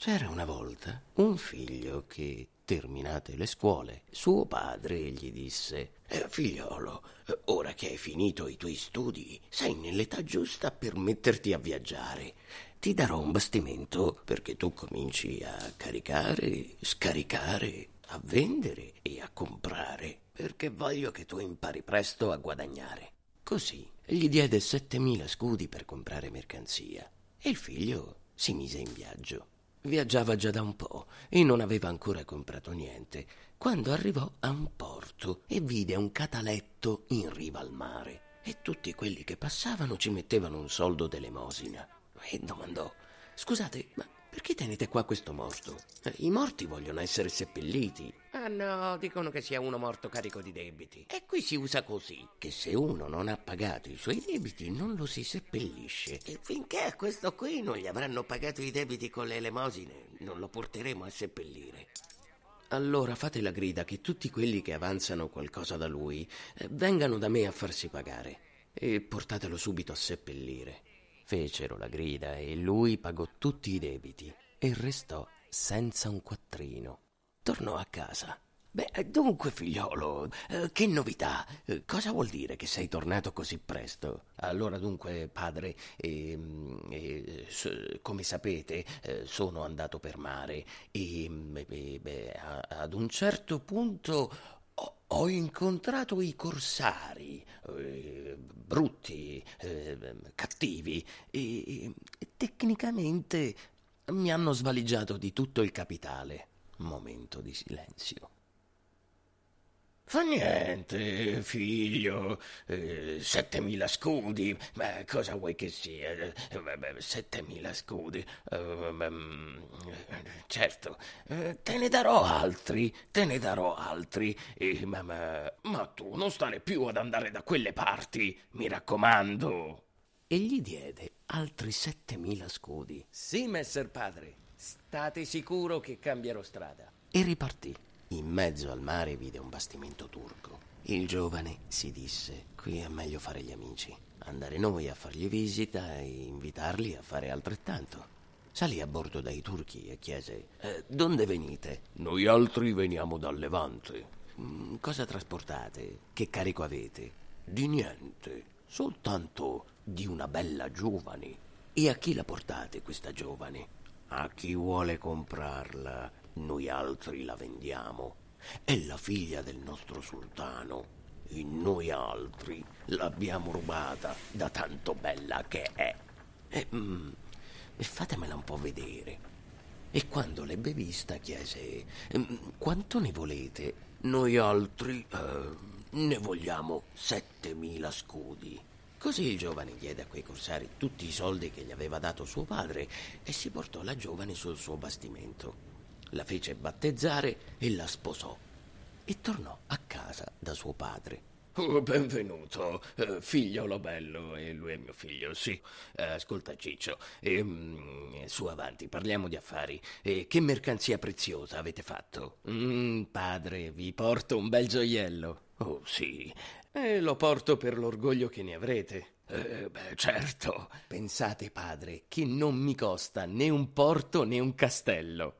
C'era una volta un figlio che, terminate le scuole, suo padre gli disse eh, Figliolo, ora che hai finito i tuoi studi, sei nell'età giusta per metterti a viaggiare. Ti darò un bastimento perché tu cominci a caricare, scaricare, a vendere e a comprare, perché voglio che tu impari presto a guadagnare. Così gli diede settemila scudi per comprare mercanzia e il figlio si mise in viaggio. Viaggiava già da un po' e non aveva ancora comprato niente, quando arrivò a un porto e vide un cataletto in riva al mare e tutti quelli che passavano ci mettevano un soldo d'elemosina. E domandò Scusate, ma perché tenete qua questo morto? Eh, I morti vogliono essere seppelliti. Ah no, dicono che sia uno morto carico di debiti. E qui si usa così, che se uno non ha pagato i suoi debiti non lo si seppellisce. E finché a questo qui non gli avranno pagato i debiti con le elemosine, non lo porteremo a seppellire. Allora fate la grida che tutti quelli che avanzano qualcosa da lui eh, vengano da me a farsi pagare e portatelo subito a seppellire. Fecero la grida e lui pagò tutti i debiti e restò senza un quattrino. Tornò a casa. Beh, dunque, figliolo, eh, che novità? Eh, cosa vuol dire che sei tornato così presto? Allora, dunque, padre, e, ehm, eh, s- come sapete, sono andato per mare e mm, beh, ad un certo punto ho incontrato i corsari, eh, brutti, eh, cattivi, e, e tecnicamente mi hanno svaligiato di tutto il capitale. Momento di silenzio. Fa niente, figlio. Eh, settemila eh, scudi. Ma cosa vuoi che sia? Settemila scudi. Ehm, ehm, certo, eh, te ne darò altri, te ne darò altri. Eh, ma, ma, ma tu non stare più ad andare da quelle parti, mi raccomando. E gli diede altri settemila scudi. Sì, messer padre. State sicuro che cambierò strada. E ripartì. In mezzo al mare vide un bastimento turco. Il giovane si disse: Qui è meglio fare gli amici, andare noi a fargli visita e invitarli a fare altrettanto. Salì a bordo dai turchi e chiese: eh, Donde venite? Noi altri veniamo dal Levante. Mm, cosa trasportate? Che carico avete? Di niente, soltanto di una bella giovane. E a chi la portate questa giovane? A chi vuole comprarla noi altri la vendiamo. È la figlia del nostro sultano. E noi altri l'abbiamo rubata da tanto bella che è. E, eh, mm, fatemela un po' vedere. E quando l'ebbe vista chiese: mm, Quanto ne volete? Noi altri eh, ne vogliamo settemila scudi. Così il giovane diede a quei corsari tutti i soldi che gli aveva dato suo padre e si portò la giovane sul suo bastimento la fece battezzare e la sposò e tornò a casa da suo padre. Oh, benvenuto, eh, figliolo bello, e lui è mio figlio, sì. Eh, ascolta Ciccio, e, mm, su avanti, parliamo di affari. E eh, che mercanzia preziosa avete fatto? Mm, padre, vi porto un bel gioiello. Oh sì, e lo porto per l'orgoglio che ne avrete. Eh, beh, certo. Pensate, padre, che non mi costa né un porto né un castello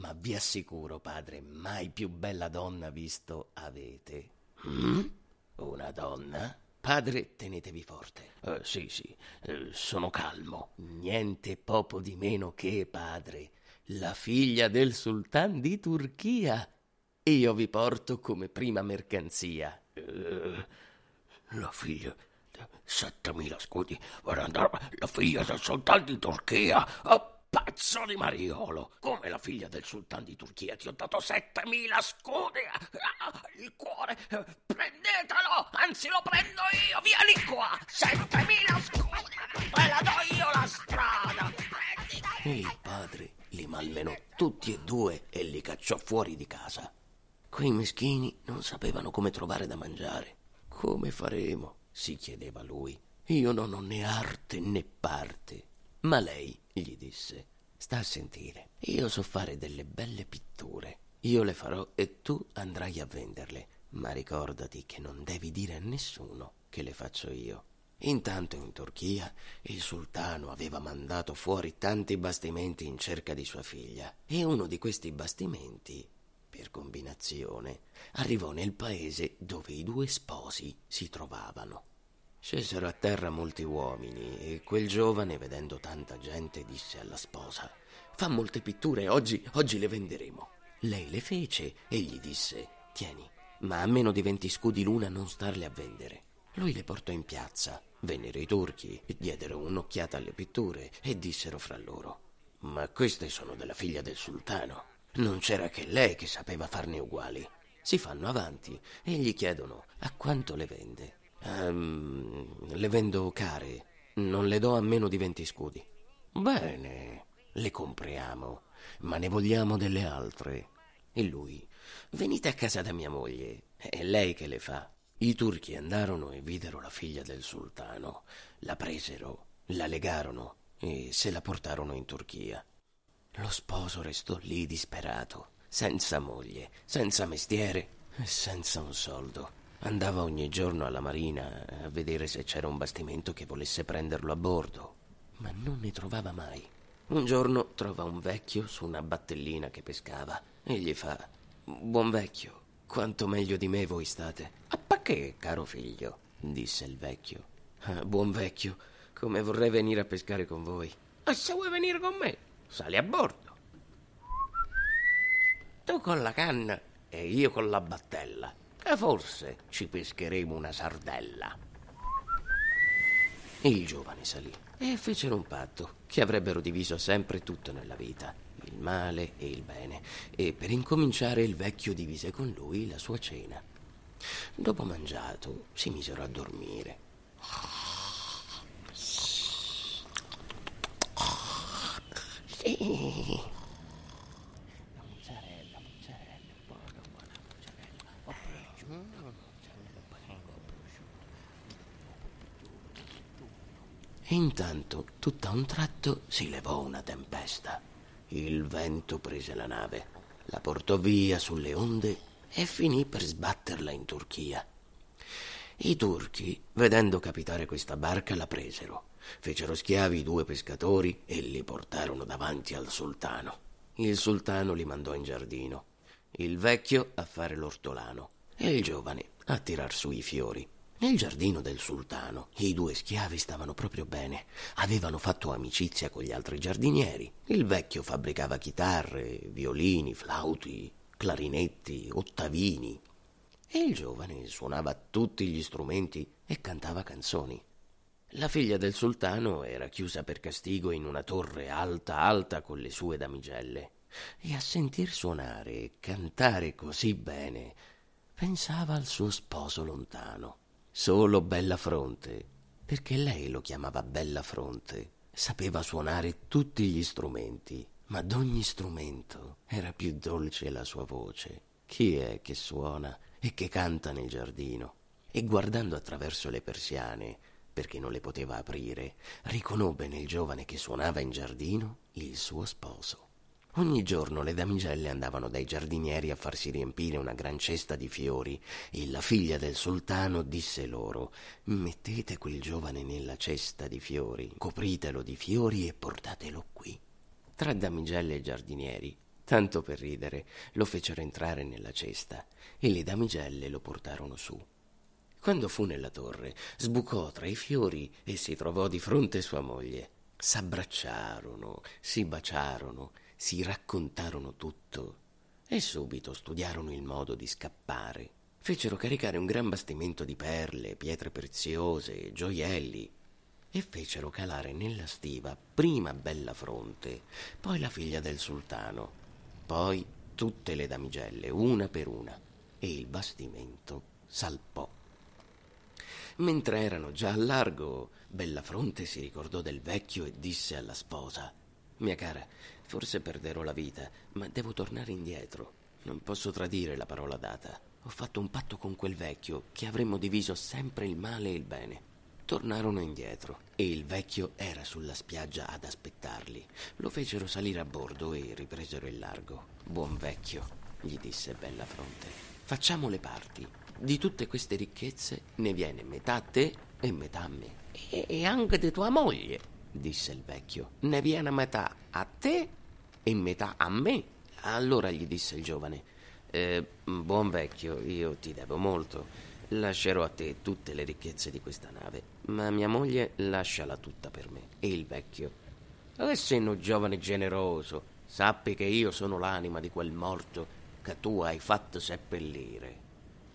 ma vi assicuro, padre, mai più bella donna visto avete. Mm? Una donna? Padre, tenetevi forte. Eh, sì, sì, eh, sono calmo. Niente poco di meno che, padre, la figlia del sultan di Turchia. Io vi porto come prima mercanzia. Eh, la figlia. 7000 scudi per andare la figlia del sultan di Turchia. Oh, cazzo di mariolo! Come la figlia del sultano di Turchia, ti ho dato 7000 scudi! Ah, il cuore! Prendetelo! Anzi, lo prendo io! Vieni qua! 7000 scudi! Te la do io la strada! E il padre li malmenò tutti e due e li cacciò fuori di casa. Quei meschini non sapevano come trovare da mangiare. Come faremo? si chiedeva lui. Io non ho né arte né parte. Ma lei gli disse Sta a sentire. Io so fare delle belle pitture. Io le farò e tu andrai a venderle. Ma ricordati che non devi dire a nessuno che le faccio io. Intanto in Turchia il sultano aveva mandato fuori tanti bastimenti in cerca di sua figlia e uno di questi bastimenti, per combinazione, arrivò nel paese dove i due sposi si trovavano. Scesero a terra molti uomini e quel giovane, vedendo tanta gente, disse alla sposa: Fa molte pitture, oggi, oggi le venderemo. Lei le fece e gli disse: Tieni, ma a meno di venti scudi l'una non starle a vendere. Lui le portò in piazza. Vennero i turchi, diedero un'occhiata alle pitture e dissero fra loro: Ma queste sono della figlia del sultano. Non c'era che lei che sapeva farne uguali. Si fanno avanti e gli chiedono a quanto le vende. Um, le vendo care. Non le do a meno di 20 scudi. Bene, le compriamo, ma ne vogliamo delle altre. E lui, venite a casa da mia moglie, è lei che le fa. I turchi andarono e videro la figlia del sultano, la presero, la legarono e se la portarono in Turchia. Lo sposo restò lì disperato, senza moglie, senza mestiere e senza un soldo. Andava ogni giorno alla marina a vedere se c'era un bastimento che volesse prenderlo a bordo, ma non ne trovava mai. Un giorno trova un vecchio su una battellina che pescava e gli fa: Buon vecchio, quanto meglio di me voi state. Ah, a pacché, caro figlio? disse il vecchio. Ah, buon vecchio, come vorrei venire a pescare con voi. E ah, se vuoi venire con me, sali a bordo. Tu con la canna e io con la battella e forse ci pescheremo una sardella. Il giovane salì e fecero un patto che avrebbero diviso sempre tutto nella vita, il male e il bene, e per incominciare il vecchio divise con lui la sua cena. Dopo mangiato si misero a dormire. Sì. E intanto, tutto a un tratto, si levò una tempesta. Il vento prese la nave, la portò via sulle onde e finì per sbatterla in Turchia. I turchi, vedendo capitare questa barca, la presero, fecero schiavi i due pescatori e li portarono davanti al sultano. Il sultano li mandò in giardino, il vecchio a fare l'ortolano e il giovane a tirar su i fiori. Nel giardino del sultano i due schiavi stavano proprio bene, avevano fatto amicizia con gli altri giardinieri. Il vecchio fabbricava chitarre, violini, flauti, clarinetti, ottavini. E il giovane suonava tutti gli strumenti e cantava canzoni. La figlia del sultano era chiusa per castigo in una torre alta alta con le sue damigelle. E a sentir suonare e cantare così bene, Pensava al suo sposo lontano. Solo Bella Fronte, perché lei lo chiamava Bella Fronte. Sapeva suonare tutti gli strumenti, ma d'ogni strumento era più dolce la sua voce. Chi è che suona e che canta nel giardino? E guardando attraverso le persiane, perché non le poteva aprire, riconobbe nel giovane che suonava in giardino il suo sposo. Ogni giorno le damigelle andavano dai giardinieri a farsi riempire una gran cesta di fiori e la figlia del sultano disse loro Mettete quel giovane nella cesta di fiori, copritelo di fiori e portatelo qui. Tra damigelle e giardinieri, tanto per ridere, lo fecero entrare nella cesta e le damigelle lo portarono su. Quando fu nella torre, sbucò tra i fiori e si trovò di fronte sua moglie. S'abbracciarono, si baciarono si raccontarono tutto e subito studiarono il modo di scappare. Fecero caricare un gran bastimento di perle, pietre preziose, gioielli e fecero calare nella stiva prima Bella Fronte, poi la figlia del sultano, poi tutte le damigelle, una per una, e il bastimento salpò. Mentre erano già al largo, Bella Fronte si ricordò del vecchio e disse alla sposa mia cara, forse perderò la vita, ma devo tornare indietro. Non posso tradire la parola data. Ho fatto un patto con quel vecchio che avremmo diviso sempre il male e il bene. Tornarono indietro e il vecchio era sulla spiaggia ad aspettarli. Lo fecero salire a bordo e ripresero il largo. Buon vecchio, gli disse Bella Fronte. Facciamo le parti. Di tutte queste ricchezze ne viene metà a te e metà a me. E, e anche di tua moglie, disse il vecchio. Ne viene metà a te e metà a me. Allora gli disse il giovane. Eh, buon vecchio, io ti devo molto. Lascerò a te tutte le ricchezze di questa nave, ma mia moglie lasciala tutta per me. E il vecchio. Essendo giovane generoso, sappi che io sono l'anima di quel morto che tu hai fatto seppellire.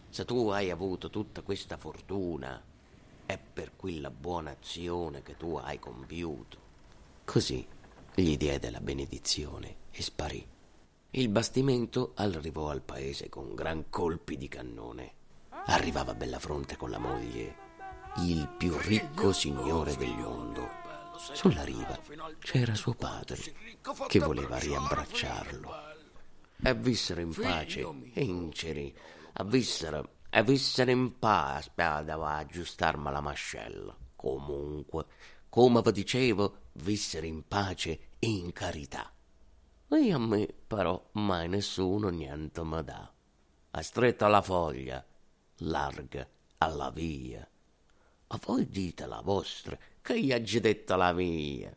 Se tu hai avuto tutta questa fortuna, è per quella buona azione che tu hai compiuto. Così gli diede la benedizione e sparì. Il bastimento arrivò al paese con gran colpi di cannone. Arrivava Bellafronte con la moglie, il più ricco signore del mondo. Sulla riva c'era suo padre che voleva riabbracciarlo. E vissero in pace, e inceri, a Vissera e vissero in pace spadava aggiustarmi la mascella. Comunque, come vi dicevo, vissero in pace e in carità. E a me, però, mai nessuno niente mi dà. Astretta alla foglia, larga alla via. A voi dite la vostra, che gli ha già la mia.